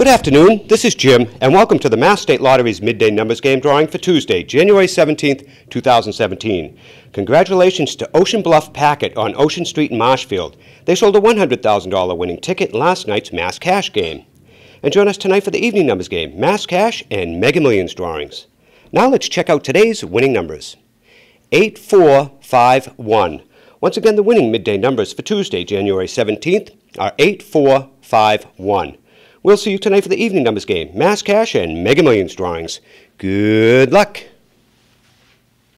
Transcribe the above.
Good afternoon, this is Jim, and welcome to the Mass State Lottery's Midday Numbers Game drawing for Tuesday, January 17th, 2017. Congratulations to Ocean Bluff Packet on Ocean Street in Marshfield. They sold a $100,000 winning ticket in last night's Mass Cash game. And join us tonight for the evening numbers game, Mass Cash and Mega Millions drawings. Now let's check out today's winning numbers. 8451. Once again, the winning midday numbers for Tuesday, January 17th are 8451. We'll see you tonight for the evening numbers game, mass cash, and mega millions drawings. Good luck!